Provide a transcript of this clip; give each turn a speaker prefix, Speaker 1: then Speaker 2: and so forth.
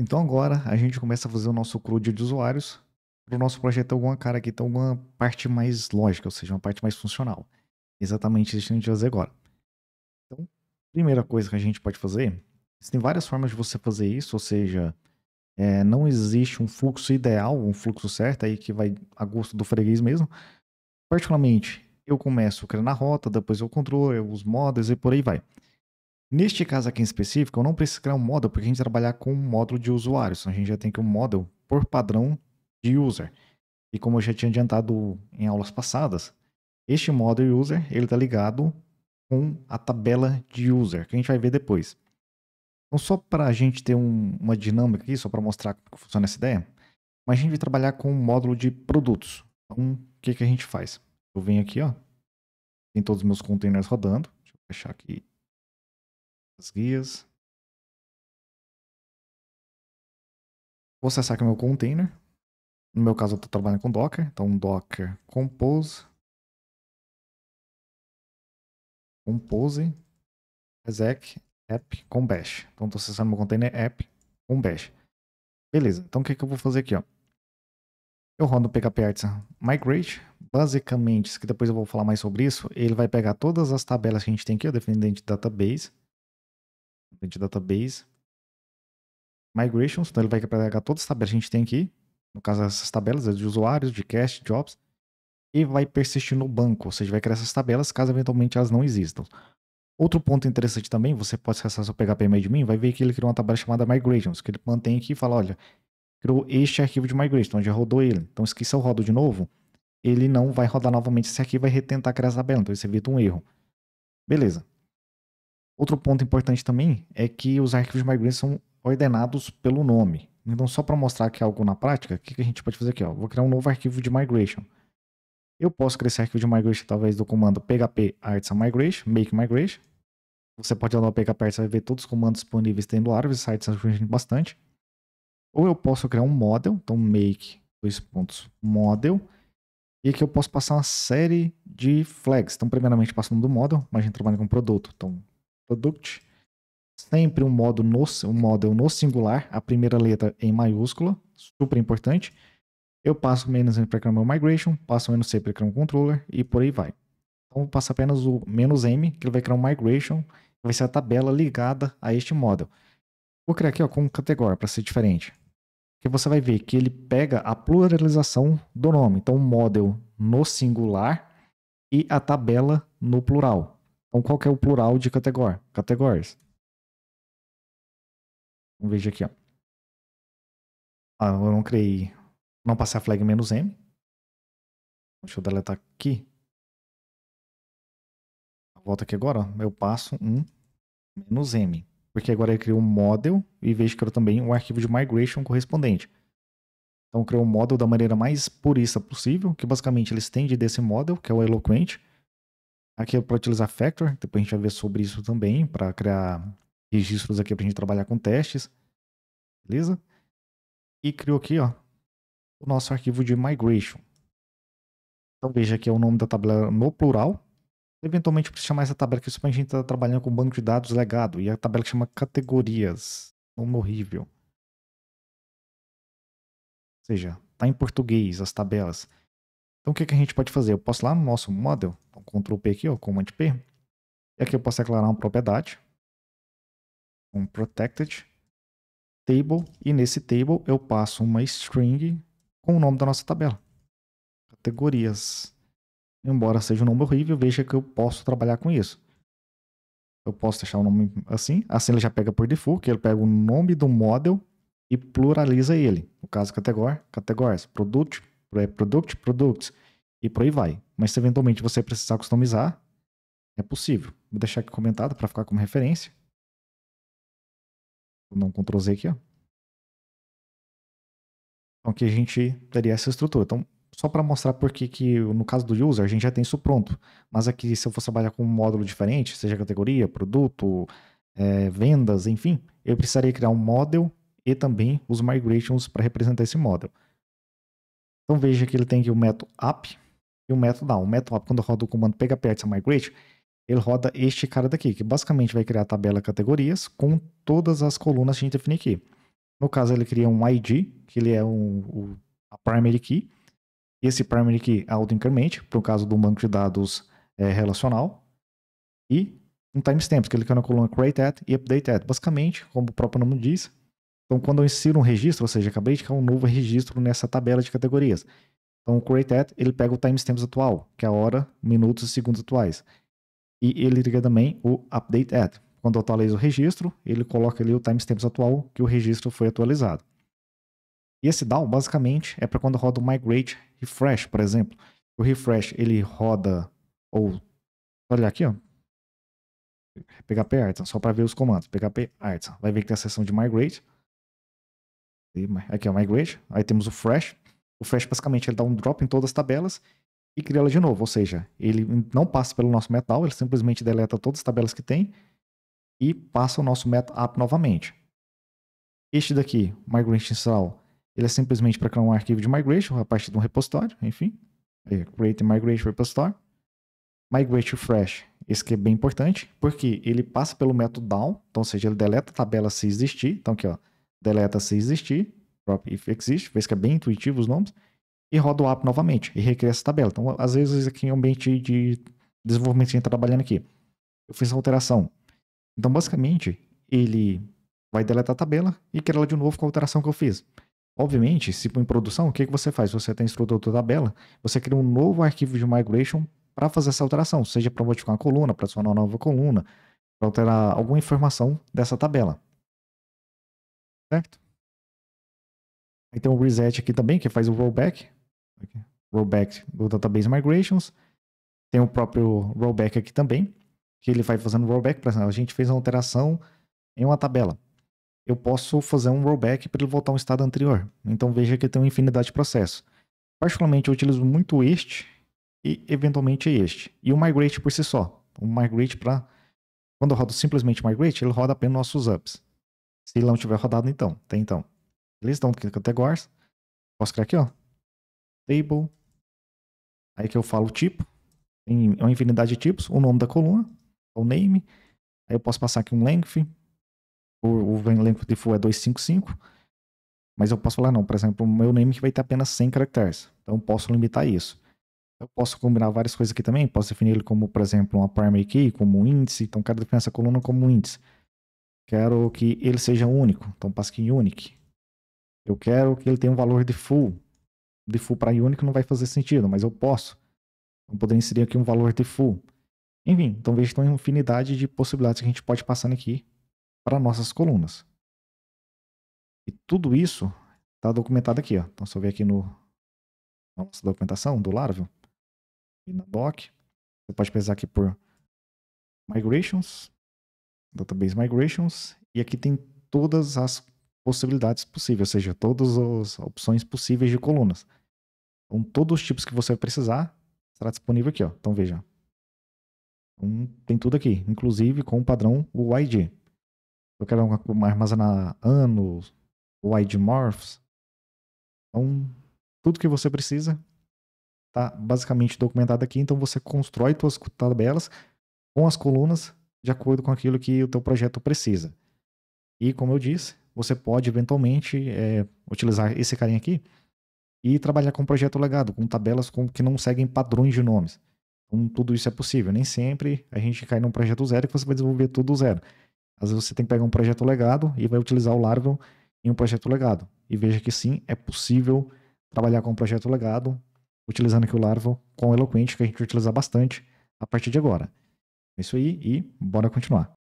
Speaker 1: Então agora a gente começa a fazer o nosso CRUD de usuários para o nosso projeto alguma cara aqui, tem é alguma parte mais lógica, ou seja, uma parte mais funcional. Exatamente isso que a gente vai fazer agora. Então, primeira coisa que a gente pode fazer, tem várias formas de você fazer isso, ou seja, é, não existe um fluxo ideal, um fluxo certo aí que vai a gosto do freguês mesmo. Particularmente, eu começo criando a rota, depois eu controlo, os modos e por aí vai. Neste caso aqui em específico, eu não preciso criar um model, porque a gente trabalhar com um módulo de usuário, então a gente já tem que um model por padrão de user. E como eu já tinha adiantado em aulas passadas, este model user ele está ligado com a tabela de user, que a gente vai ver depois. Então, só para a gente ter um, uma dinâmica aqui, só para mostrar como funciona essa ideia, mas a gente vai trabalhar com um módulo de produtos. Então, o que, que a gente faz? Eu venho aqui, ó, tem todos os meus containers rodando. Deixa eu fechar aqui as guias. Vou acessar aqui o meu container. No meu caso, eu estou trabalhando com Docker. Então, Docker compose. Compose. exec app com bash. Então, estou acessando meu container app com bash. Beleza. Então, o que, que eu vou fazer aqui? Ó? Eu rodo o PHP Artisan Migrate. Basicamente, Isso que depois eu vou falar mais sobre isso, ele vai pegar todas as tabelas que a gente tem aqui, ó, dependente de database de database. Migrations, então ele vai pegar todas as tabelas que a gente tem aqui, no caso essas tabelas de usuários, de cast, jobs, e vai persistir no banco, ou seja, vai criar essas tabelas caso eventualmente elas não existam. Outro ponto interessante também, você pode acessar seu PHP Admin, vai ver que ele criou uma tabela chamada Migrations, que ele mantém aqui e fala, olha, criou este arquivo de migration, onde já rodou ele. Então, se eu rodo de novo, ele não vai rodar novamente esse arquivo, vai retentar criar essa tabela, então isso evita um erro. Beleza. Outro ponto importante também é que os arquivos de migration são ordenados pelo nome. Então, só para mostrar que é algo na prática, o que, que, a gente pode fazer aqui? Ó? Vou criar um novo arquivo de migration. Eu posso criar esse arquivo de migration através do comando php artisan migration, make migration. Você pode olhar o php artisan vai ver todos os comandos disponíveis tendo árabe, o site está bastante. Ou eu posso criar um model, então make, dois pontos, model. E aqui eu posso passar uma série de flags. Então, primeiramente, passo o nome do model, mas a gente trabalha com produto. Então, product, sempre um modo no, um model no singular, a primeira letra em maiúscula, super importante. Eu passo menos m para criar meu migration, passo menos "c" para criar um controller e por aí vai. Então eu passar apenas o menos "m", que ele vai criar um migration, que vai ser a tabela ligada a este model. Vou criar aqui ó, como categoria para ser diferente. Que você vai ver que ele pega a pluralização do nome. Então, model no singular e a tabela no plural. Então, qual que é o plural de categor? Categorias. Vamos ver aqui, ó. Ah, eu não criei. Não passei a flag menos M. Deixa eu deletar aqui. Volta aqui agora, ó. Eu passo um menos M. Porque agora eu criou um model e vejo que eu também um arquivo de migration correspondente. Então, criou um model da maneira mais purista possível, que basicamente ele estende desse model, que é o Eloquent, Aqui é para utilizar Factor, depois a gente vai ver sobre isso também, para criar registros aqui para a gente trabalhar com testes. Beleza? E criou aqui ó, o nosso arquivo de migration. Então veja que é o nome da tabela no plural. Eventualmente precisa preciso chamar essa tabela aqui só para a gente estar tá trabalhando com banco de dados legado. E a tabela que chama categorias. Nome é horrível. Ou seja, tá em português as tabelas. Então o que, que a gente pode fazer? Eu posso lá no nosso model, então, Ctrl P aqui, ó, Command P, e aqui eu posso declarar uma propriedade, um protected table, e nesse table eu passo uma string com o nome da nossa tabela. Categorias. Embora seja um nome horrível, veja que eu posso trabalhar com isso. Eu posso deixar o nome assim, assim ele já pega por default, que ele pega o nome do model e pluraliza ele. No caso, categor, categorias, produto, é product, products, e por aí vai. Mas se eventualmente você precisar customizar, é possível. Vou deixar aqui comentado para ficar como referência. Vou dar um Ctrl Z aqui, ó. Então aqui a gente teria essa estrutura. Então, só para mostrar por que no caso do user a gente já tem isso pronto. Mas aqui se eu for trabalhar com um módulo diferente, seja categoria, produto, é, vendas, enfim, eu precisaria criar um model e também os migrations para representar esse model. Então veja que ele tem aqui o método app e o método down. O método app, quando roda o comando pega php arts migrate, ele roda este cara daqui, que basicamente vai criar a tabela categorias com todas as colunas que a gente definir aqui. No caso, ele cria um ID, que ele é um, a primary key. E esse primary key é auto-increment, para o caso do banco de dados é, relacional. E um timestamp, que ele cria na coluna create at e update at. Basicamente, como o próprio nome diz, então, quando eu insiro um registro, ou seja, acabei de criar um novo registro nessa tabela de categorias. Então, o create ele pega o timestamps atual, que é a hora, minutos e segundos atuais. E ele liga também o update_at. Quando eu atualizo o registro, ele coloca ali o timestamps atual que o registro foi atualizado. E esse down, basicamente, é para quando roda o migrate refresh, por exemplo. O refresh, ele roda, ou, olha aqui, ó. PHP Artisan, só para ver os comandos. PHP Artisan, vai ver que tem a seção de migrate, Aqui é o migration, aí temos o fresh. O fresh basicamente ele dá um drop em todas as tabelas e cria ela de novo, ou seja, ele não passa pelo nosso metal, ele simplesmente deleta todas as tabelas que tem e passa o nosso meta app novamente. Este daqui, migration install, ele é simplesmente para criar um arquivo de migration a partir de um repositório, enfim. É create migration repository. Migrate fresh, esse que é bem importante, porque ele passa pelo método down, então, ou seja, ele deleta a tabela se existir. Então aqui, ó, deleta se existir, drop if existe, vês que é bem intuitivo os nomes, e roda o app novamente e recria essa tabela. Então, às vezes, aqui em ambiente de desenvolvimento que a gente está trabalhando aqui, eu fiz essa alteração. Então, basicamente, ele vai deletar a tabela e criar ela de novo com a alteração que eu fiz. Obviamente, se for em produção, o que, que você faz? Você tem instrutor da tabela, você cria um novo arquivo de migration para fazer essa alteração, seja para modificar uma coluna, para adicionar uma nova coluna, para alterar alguma informação dessa tabela. Certo? Aí tem o reset aqui também, que faz o rollback. Aqui. Rollback do database migrations. Tem o próprio rollback aqui também, que ele vai fazendo rollback. Por exemplo, a gente fez uma alteração em uma tabela. Eu posso fazer um rollback para ele voltar ao estado anterior. Então veja que tem uma infinidade de processos. Particularmente eu utilizo muito este e eventualmente este. E o migrate por si só. O migrate para. Quando eu rodo simplesmente migrate, ele roda apenas nossos ups. Se não tiver rodado, então. até então. Beleza? Então, categories. Posso criar aqui, ó. Table. Aí que eu falo o tipo. Tem uma infinidade de tipos. O nome da coluna. O name. Aí eu posso passar aqui um length. O, o length default é 255. Mas eu posso falar, não. Por exemplo, o meu name que vai ter apenas 100 caracteres. Então, eu posso limitar isso. Eu posso combinar várias coisas aqui também. Posso definir ele como, por exemplo, uma primary key, como um índice. Então, quero definir essa coluna como um índice. Quero que ele seja único, então passe em unique. Eu quero que ele tenha um valor de full. De full para único não vai fazer sentido, mas eu posso. Então poderia inserir aqui um valor de full. Enfim, então veja então, uma infinidade de possibilidades que a gente pode passando aqui para nossas colunas. E tudo isso está documentado aqui. Ó. Então, se eu ver aqui no, na nossa documentação do Laravel, e na doc, você pode pesquisar aqui por migrations, Database Migrations, e aqui tem todas as possibilidades possíveis, ou seja, todas as opções possíveis de colunas. Então, todos os tipos que você precisar estará disponível aqui. Ó. Então, veja. Então, tem tudo aqui, inclusive com o padrão UID. Eu quero armazenar anos, UID morphs. Então, tudo que você precisa está basicamente documentado aqui. Então, você constrói suas tabelas com as colunas de acordo com aquilo que o teu projeto precisa. E como eu disse, você pode eventualmente é, utilizar esse carinha aqui e trabalhar com projeto legado, com tabelas com, que não seguem padrões de nomes. Então tudo isso é possível. Nem sempre a gente cai num projeto zero que você vai desenvolver tudo zero. Às vezes você tem que pegar um projeto legado e vai utilizar o Laravel em um projeto legado. E veja que sim, é possível trabalhar com um projeto legado, utilizando aqui o Laravel com o Eloquent, que a gente vai utilizar bastante a partir de agora. É isso aí e bora continuar.